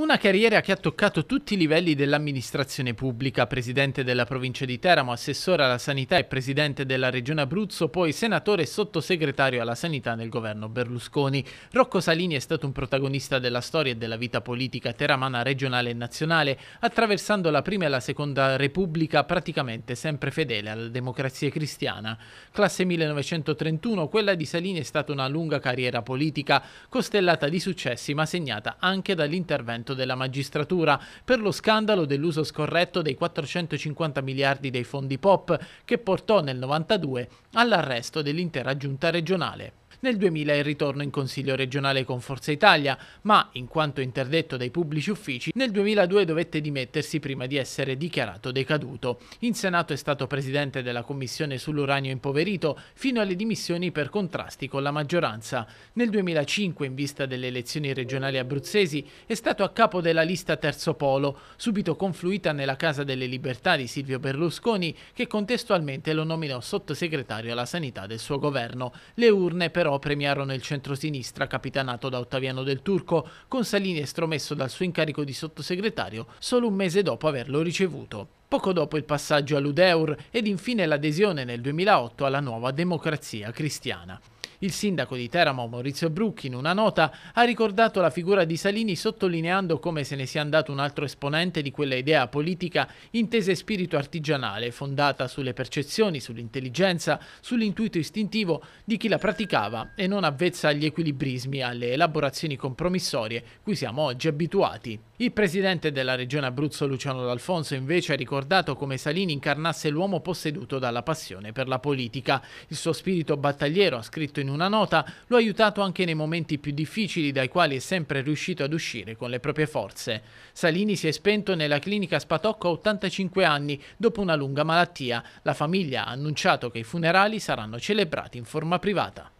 Una carriera che ha toccato tutti i livelli dell'amministrazione pubblica, presidente della provincia di Teramo, assessore alla sanità e presidente della regione Abruzzo, poi senatore e sottosegretario alla sanità nel governo Berlusconi. Rocco Salini è stato un protagonista della storia e della vita politica teramana regionale e nazionale, attraversando la prima e la seconda repubblica praticamente sempre fedele alla democrazia cristiana. Classe 1931, quella di Salini è stata una lunga carriera politica, costellata di successi ma segnata anche dall'intervento investimento della magistratura per lo scandalo dell'uso scorretto dei 450 miliardi dei fondi POP che portò nel 92 all'arresto dell'intera giunta regionale. Nel 2000 il ritorno in Consiglio regionale con Forza Italia, ma, in quanto interdetto dai pubblici uffici, nel 2002 dovette dimettersi prima di essere dichiarato decaduto. In Senato è stato presidente della Commissione sull'uranio impoverito fino alle dimissioni per contrasti con la maggioranza. Nel 2005, in vista delle elezioni regionali abruzzesi, è stato a capo della lista Terzo Polo, subito confluita nella Casa delle Libertà di Silvio Berlusconi, che contestualmente lo nominò sottosegretario alla sanità del suo governo. Le urne però però premiarono il centrosinistra capitanato da Ottaviano del Turco, con Salini estromesso dal suo incarico di sottosegretario solo un mese dopo averlo ricevuto poco dopo il passaggio all'Udeur ed infine l'adesione nel 2008 alla nuova democrazia cristiana. Il sindaco di Teramo, Maurizio Brucchi, in una nota ha ricordato la figura di Salini sottolineando come se ne sia andato un altro esponente di quella idea politica intesa e spirito artigianale, fondata sulle percezioni, sull'intelligenza, sull'intuito istintivo di chi la praticava e non avvezza agli equilibrismi, alle elaborazioni compromissorie cui siamo oggi abituati. Il presidente della regione Abruzzo Luciano D'Alfonso invece ha ricordato come Salini incarnasse l'uomo posseduto dalla passione per la politica. Il suo spirito battagliero, ha scritto in una nota, lo ha aiutato anche nei momenti più difficili dai quali è sempre riuscito ad uscire con le proprie forze. Salini si è spento nella clinica Spatocco a 85 anni dopo una lunga malattia. La famiglia ha annunciato che i funerali saranno celebrati in forma privata.